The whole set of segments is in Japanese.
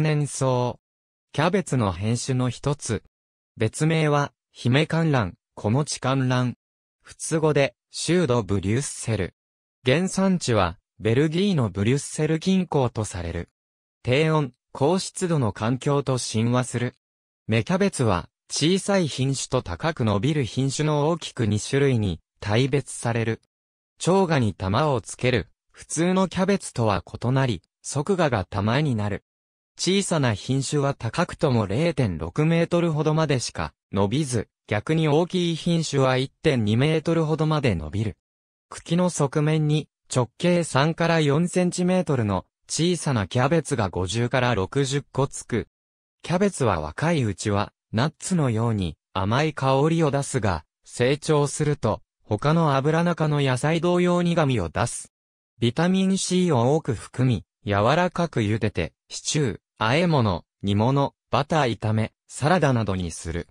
年草。キャベツの変種の一つ。別名は、姫観覧、小餅観覧。普通語で、シュード・ブリュッセル。原産地は、ベルギーのブリュッセル近郊とされる。低温、高湿度の環境と親和する。芽キャベツは、小さい品種と高く伸びる品種の大きく2種類に、大別される。蝶芽に玉をつける、普通のキャベツとは異なり、即芽が玉になる。小さな品種は高くとも0.6メートルほどまでしか伸びず、逆に大きい品種は1.2メートルほどまで伸びる。茎の側面に直径3から4センチメートルの小さなキャベツが50から60個つく。キャベツは若いうちはナッツのように甘い香りを出すが、成長すると他の油中の野菜同様苦味を出す。ビタミン C を多く含み、柔らかく茹でて、シチュー、和え物、煮物、バター炒め、サラダなどにする。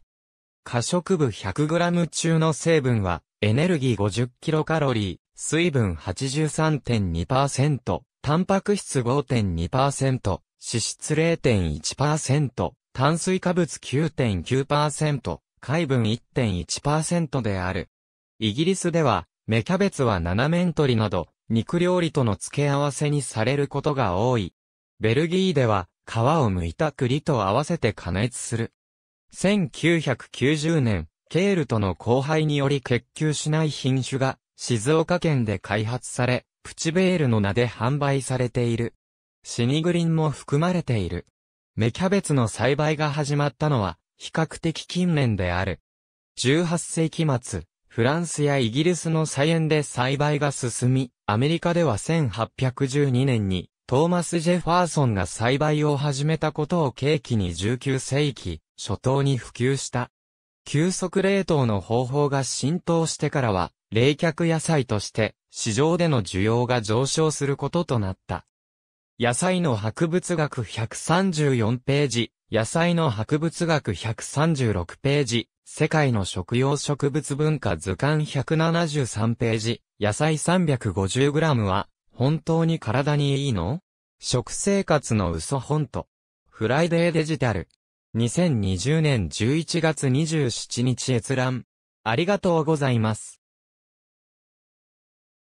過食部 100g 中の成分は、エネルギー 50kcal、水分83.2%、タンパク質5.2%、脂質0.1%、炭水化物9.9%、海分1.1%である。イギリスでは、芽キャベツは七面鳥など、肉料理との付け合わせにされることが多い。ベルギーでは、皮を剥いた栗と合わせて加熱する。1990年、ケールとの交配により結球しない品種が静岡県で開発され、プチベールの名で販売されている。シニグリンも含まれている。芽キャベツの栽培が始まったのは比較的近年である。18世紀末、フランスやイギリスの菜園で栽培が進み、アメリカでは1812年にトーマス・ジェファーソンが栽培を始めたことを契機に19世紀、初頭に普及した。急速冷凍の方法が浸透してからは、冷却野菜として市場での需要が上昇することとなった。野菜の博物学134ページ、野菜の博物学136ページ、世界の食用植物文化図鑑173ページ、野菜 350g は、本当に体にいいの食生活の嘘ンと。フライデーデジタル。2020年11月27日閲覧。ありがとうございます。